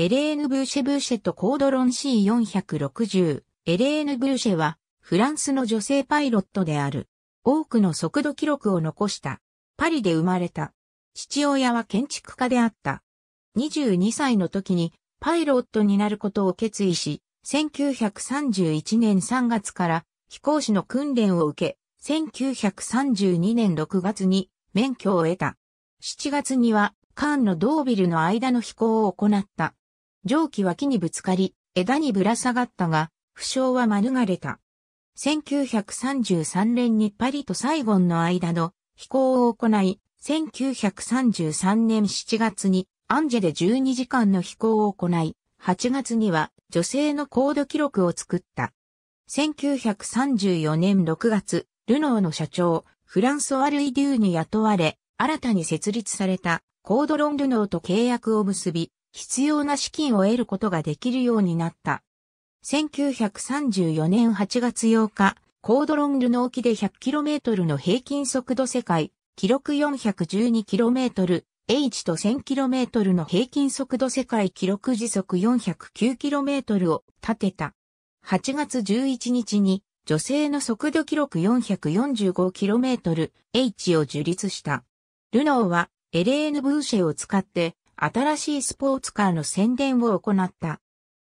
エレーヌ・ブーシェ・ブーシェとコードロン C460。エレーヌ・ブーシェは、フランスの女性パイロットである。多くの速度記録を残した。パリで生まれた。父親は建築家であった。22歳の時にパイロットになることを決意し、1931年3月から飛行士の訓練を受け、1932年6月に免許を得た。7月にはカーンのドービルの間の飛行を行った。蒸気は木にぶつかり、枝にぶら下がったが、負傷は免れた。1933年にパリとサイゴンの間の飛行を行い、1933年7月にアンジェで12時間の飛行を行い、8月には女性の高度記録を作った。1934年6月、ルノーの社長、フランソワ・ルイ・デューに雇われ、新たに設立されたコードロン・ルノーと契約を結び、必要な資金を得ることができるようになった。1934年8月8日、コードロンルの沖で 100km の平均速度世界、記録 412km、H と 1000km の平均速度世界記録時速 409km を立てた。8月11日に女性の速度記録 445km、H を樹立した。ルノーはエレーヌ・ブーシェを使って新しいスポーツカーの宣伝を行った。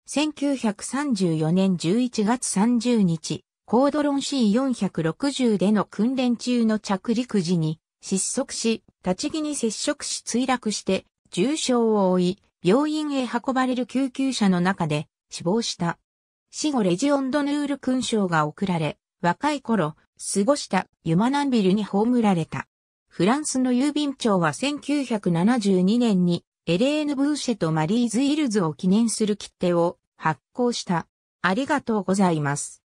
1934年11月30日、コードロン C460 での訓練中の着陸時に失速し、立ち木に接触し墜落して重傷を負い、病院へ運ばれる救急車の中で死亡した。死後レジオンドヌール勲章が贈られ、若い頃、過ごしたユマナンビルに葬られた。フランスの郵便庁は1972年にエレーヌ・ブーシェとマリーズ・イルズを記念する切手を発行した。ありがとうございます。